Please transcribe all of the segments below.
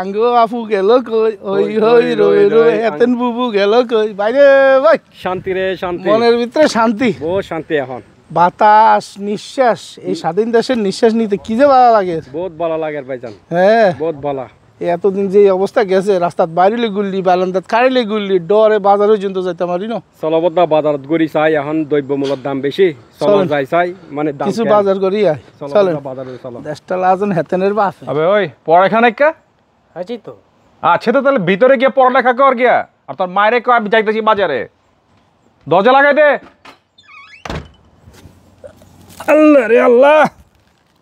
আঙ্গো আফু গেল কই ওই হই রই রই এতেন বুবু গেল কই বাইরে ভাই শান্তি রে শান্তি মনের ভিতরে শান্তি ও শান্তি এখন বাতাস নিঃশ্বাস এই স্বাধীন দেশের নিঃশ্বাস নিতে কি যে ভালো লাগে বহুত ভালো লাগে ভাইজান হ্যাঁ বহুত ভালো এতদিন যে অবস্থা গেছে রাস্তাত বাইরে গুল্লি বারান্দাত কারিলে গুললি ডরে বাজার পর্যন্ত যাইতে পারি ন চলবত না বাজারত গড়ি চাই এখন দ্রব্যমূলক দাম বেশি চলন যাই চাই মানে কিছু বাজার করি আয় চলেন দেশটা লাজন হেতেনের বাস আবে ওই পড়াখানে কা আছি তো আচ্ছা তো তাহলে ভিতরে গিয়ে পড়ালেখা কর গিয়া আর তোর মায়ের কয় আমি যাইতেছি বাজারে দরজা লাগাই দে আল্লাহ রে আল্লাহ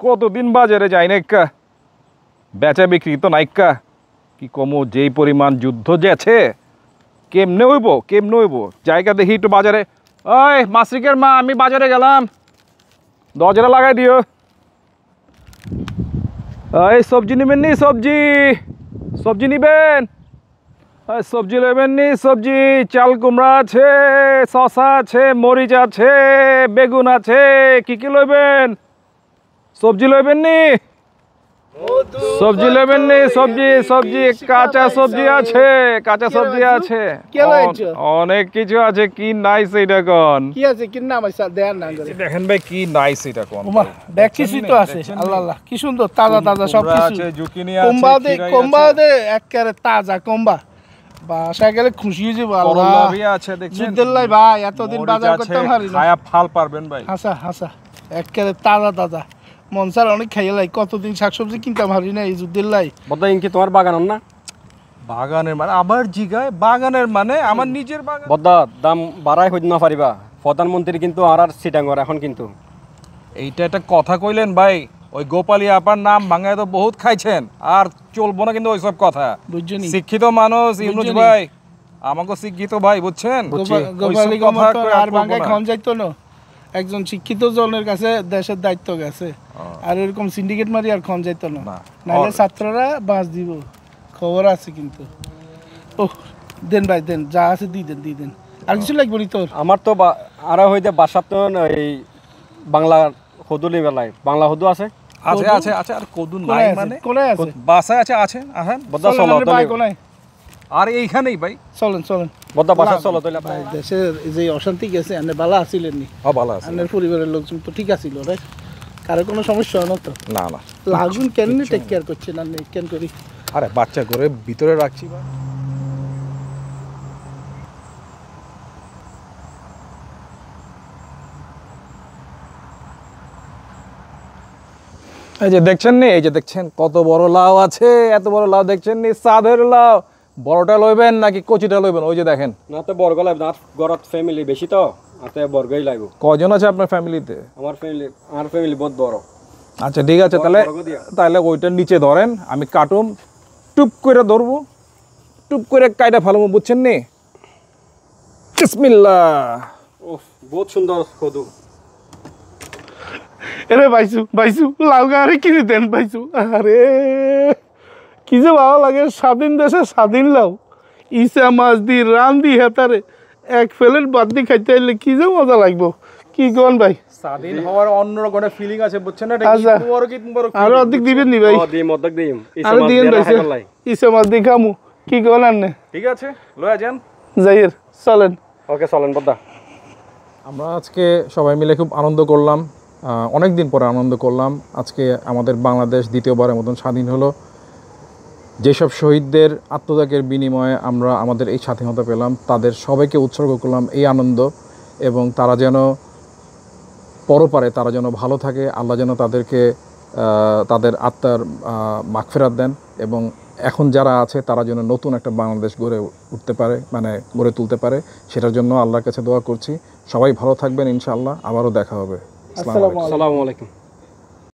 কতদিন বাজারে যাই নাইকা বেচা বিক্রি তো নাইকা কি কমো যেই পরিমাণ যুদ্ধ যেছে কেমনে হইব কেমনে হইব জায়গা দেখি একটু বাজারে ওই মাসিকের মা আমি বাজারে গেলাম দরজাটা লাগাই দিও এই সবজি নেবেন নি সবজি সবজি নেবেন সবজি নেবেন নি সবজি চাল কুমড়া আছে শশা আছে মরিচ আছে বেগুন আছে কি কি লইবেন সবজি লইবেন নি সবজি নেবেন সবজি সবজি কাঁচা সবজি আছে কাঁচা সবজি আছে অনেক কিছু আছে কি নাই কোন কি আছে কি নাম আছে না দেখেন ভাই কি কোন দেখছিস তো আছে আল্লাহ আল্লাহ কি সুন্দর তাজা তাজা সব কিছু আছে জুকিনি আছে কম্বা দে কম্বা দে একবারে তাজা কম্বা বাসায় গেলে খুশি হয়ে যাবো আল্লাহ আছে দেখছেন ভাই এতদিন বাজার করতে পারি না ফাল পারবেন ভাই একবারে তাজা তাজা মন স্যার অনেক খাইয়ে লাই কতদিন শাকসবজি না এই যুদ্ধের লাই তোমার বাগান না বাগানের মানে আবার জিগায় বাগানের মানে আমার নিজের বাগান বদা দাম বাড়াই হইতে না পারিবা প্রধানমন্ত্রী কিন্তু আর আর সিটাঙ্গর এখন কিন্তু এইটা একটা কথা কইলেন ভাই ওই গোপালি আপার নাম ভাঙায় তো বহুত খাইছেন আর চলবো না কিন্তু ওইসব কথা শিক্ষিত মানুষ ভাই আমাকে শিক্ষিত ভাই বুঝছেন গোপালি আর ভাঙায় যাইতো না একজন শিক্ষিত জনের কাছে দেশের দায়িত্ব গেছে আর এরকম সিন্ডিকেট মারি আর খন যাইতো না নাহলে ছাত্ররা বাস দিব খবর আছে কিন্তু ও দেন ভাই দেন যা আছে দি দেন দি দেন আর কিছু লাগবে নি তোর আমার তো আর হইতে বাসার তো এই বাংলা হদুলি বেলায় বাংলা হদু আছে আছে আছে আছে আর কদুন নাই মানে কোলে আছে বাসা আছে আছে আহেন বদা চলো আর এইখানেই ভাই চলেন চলেন বদ্দা বাসা চলো যে অশান্তি গেছে নি আছে পরিবারের লোকজন তো ঠিক আছিল রে কোনো সমস্যা তো না না লাগুন কেন টেক কেয়ার করছেন আপনি কেন করি আরে বাচ্চা করে ভিতরে রাখছি বা এই যে দেখছেন নি এই যে দেখছেন কত বড় লাউ আছে এত বড় লাউ দেখছেন নি লাউ বড়টা লইবেন নাকি কচিটা লইবেন ওই যে দেখেন না তো বড় লাগবে না গরত ফ্যামিলি বেশি তো আতে বড়গই লাগবে কজন আছে আপনার ফ্যামিলিতে আমার ফ্যামিলি আর ফ্যামিলি বহুত বড় আচ্ছা ঠিক আছে তাহলে তাহলে ওইটা নিচে ধরেন আমি কাটুম টুপ করে ধরবো টুপ করে কাইটা ফেলবো বুঝছেন নি বিসমিল্লাহ ওহ বহুত সুন্দর কদু এরে ভাইসু ভাইসু লাউ গাড়ি কিনে দেন পাইছো আরে কি যে ভালো লাগে স্বাধীন দেশে স্বাধীন লাও ইসা মাছ দি রান দি হেতারে এক প্লেট বাদ দি খাইতে হইলে কি যে মজা লাগবো কি কোন ভাই স্বাধীন হওয়ার ফিলিং আছে না এটা কি আচ্ছা। কি দিবেন নি ভাই ইসা মাছ ইসা মাছ দি খামু কি ঠিক আছে লয়া যান জাহির চলেন ওকে চলেন আমরা আজকে সবাই মিলে খুব আনন্দ করলাম অনেক দিন পরে আনন্দ করলাম আজকে আমাদের বাংলাদেশ দ্বিতীয়বারের মতন স্বাধীন হলো যেসব শহীদদের আত্মত্যাগের বিনিময়ে আমরা আমাদের এই স্বাধীনতা পেলাম তাদের সবাইকে উৎসর্গ করলাম এই আনন্দ এবং তারা যেন পরপারে তারা যেন ভালো থাকে আল্লাহ যেন তাদেরকে তাদের আত্মার মাখফেরাত দেন এবং এখন যারা আছে তারা যেন নতুন একটা বাংলাদেশ গড়ে উঠতে পারে মানে গড়ে তুলতে পারে সেটার জন্য আল্লাহর কাছে দোয়া করছি সবাই ভালো থাকবেন ইনশাআল্লাহ আবারও দেখা হবে আসসালামু আলাইকুম